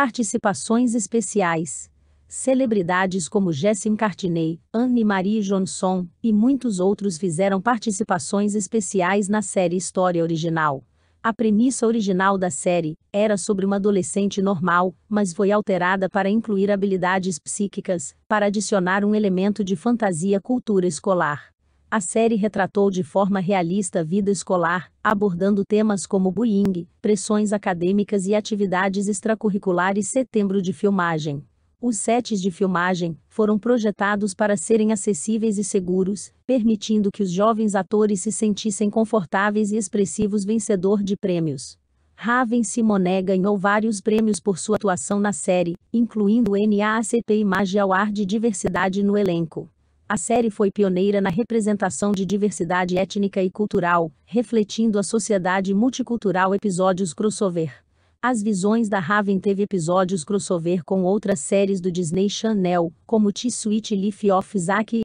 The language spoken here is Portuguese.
Participações especiais. Celebridades como Jessim Cartiney, Anne-Marie Johnson e muitos outros fizeram participações especiais na série História Original. A premissa original da série era sobre uma adolescente normal, mas foi alterada para incluir habilidades psíquicas, para adicionar um elemento de fantasia cultura escolar. A série retratou de forma realista a vida escolar, abordando temas como bullying, pressões acadêmicas e atividades extracurriculares. Setembro de filmagem. Os sets de filmagem foram projetados para serem acessíveis e seguros, permitindo que os jovens atores se sentissem confortáveis e expressivos. Vencedor de prêmios. Raven Simone ganhou vários prêmios por sua atuação na série, incluindo o NAACP Image Award de Diversidade no elenco. A série foi pioneira na representação de diversidade étnica e cultural, refletindo a sociedade multicultural episódios crossover. As Visões da Raven teve episódios crossover com outras séries do Disney Channel, como T-Suite Leaf of Zack